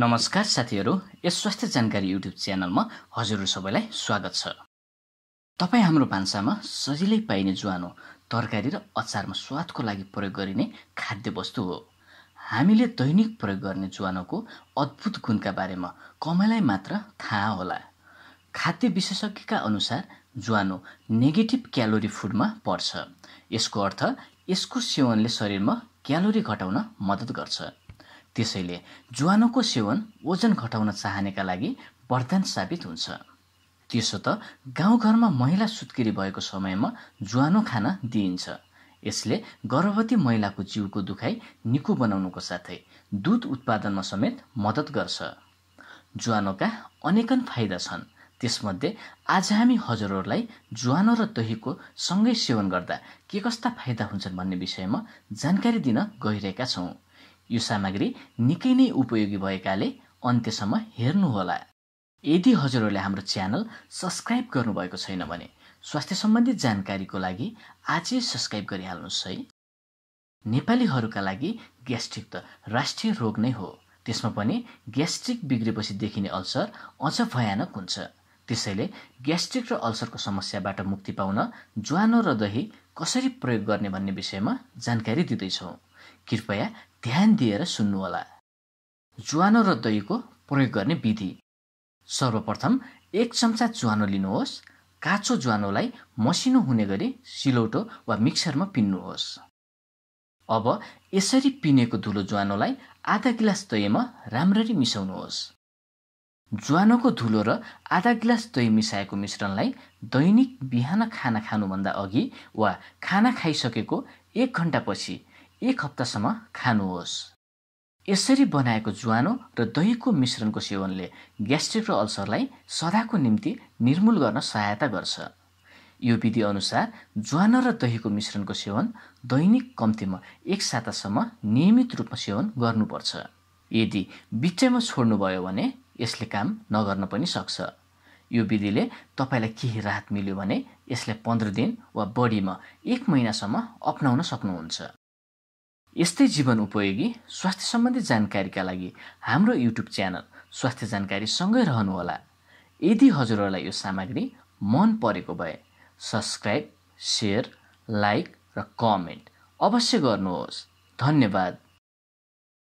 नमस्कार साथीहरू यस स्वास्थ्य जानकारी युट्युब च्यानलमा हजुरहरू सबैलाई स्वागत छ तपाईँ हाम्रो भान्सामा सजिलै पाइने ज्वानो तरकारी र अचारमा स्वादको लागि प्रयोग गरिने खाद्य वस्तु हो हामीले दैनिक प्रयोग गर्ने ज्वानोको अद्भुत गुणका बारेमा कमैलाई मात्र थाहा होला खाद्य विशेषज्ञका अनुसार ज्वानो नेगेटिभ क्यालोरी फुडमा पर्छ यसको अर्थ यसको सेवनले शरीरमा क्यालोरी घटाउन मद्दत गर्छ त्यसैले ज्वानोको सेवन ओजन घटाउन चाहनेका लागि वरदान साबित हुन्छ त्यसो त गाउँघरमा महिला सुत्केरी भएको समयमा ज्वानो खान दिइन्छ यसले गर्भवती महिलाको जिउको दुखाइ निको बनाउनुको साथै दुध उत्पादनमा समेत मद्दत गर्छ ज्वानोका अनेकन फाइदा छन् त्यसमध्ये आज हामी हजुरहरूलाई ज्वानो र दहीको सँगै सेवन गर्दा के कस्ता फाइदा हुन्छन् भन्ने विषयमा जानकारी दिन गइरहेका छौँ यो सामग्री निकै नै उपयोगी भएकाले अन्त्यसम्म हेर्नुहोला यदि हजुरहरूले हाम्रो च्यानल सब्सक्राइब गर्नुभएको छैन भने स्वास्थ्य सम्बन्धी जानकारीको लागि आजै सब्सक्राइब गरिहाल्नुहोस् है नेपालीहरूका लागि ग्यास्ट्रिक त राष्ट्रिय रोग नै हो त्यसमा पनि ग्यास्ट्रिक बिग्रेपछि देखिने अल्सर अझ भयानक हुन्छ त्यसैले ग्यास्ट्रिक र अल्सरको समस्याबाट मुक्ति पाउन ज्वानो र दही कसरी प्रयोग गर्ने भन्ने विषयमा जानकारी दिँदैछौँ कृपया ध्यान दिएर सुन्नुहोला ज्वानो र दहीको प्रयोग गर्ने विधि सर्वप्रथम एक चम्चा ज्वानो लिनुहोस् काँचो ज्वानोलाई मसिनो हुने गरी सिलौटो वा मिक्सरमा पिन्नुहोस् अब यसरी पिनेको धुलो ज्वानोलाई आधा गिलास दहीमा राम्ररी मिसाउनुहोस् ज्वानोको धुलो र आधा गिलास दही मिसाएको मिश्रणलाई दैनिक बिहान खाना खानुभन्दा अघि वा खाना खाइसकेको एक घन्टापछि एक हप्तासम्म खानुहोस् यसरी बनाएको ज्वानो र दहीको मिश्रणको सेवनले ग्यास्ट्रिक र अल्सरलाई सदाको निम्ति निर्मूल गर्न सहायता गर्छ यो विधि अनुसार ज्वानो र दहीको मिश्रणको सेवन दैनिक कम्तीमा एक सातासम्म नियमित रूपमा सेवन गर्नुपर्छ यदि बिचैमा छोड्नुभयो भने यसले काम नगर्न पनि सक्छ यो विधिले तपाईँलाई केही राहत मिल्यो भने यसलाई पन्ध्र दिन वा बढीमा एक महिनासम्म अप्नाउन सक्नुहुन्छ यस्तै जीवन उपयोगी स्वास्थ्य सम्बन्धी जानकारीका लागि हाम्रो युट्युब च्यानल स्वास्थ्य जानकारी सँगै रहनुहोला यदि हजुरहरूलाई यो सामग्री मन परेको भए सब्सक्राइब सेयर लाइक र कमेन्ट अवश्य गर्नुहोस् धन्यवाद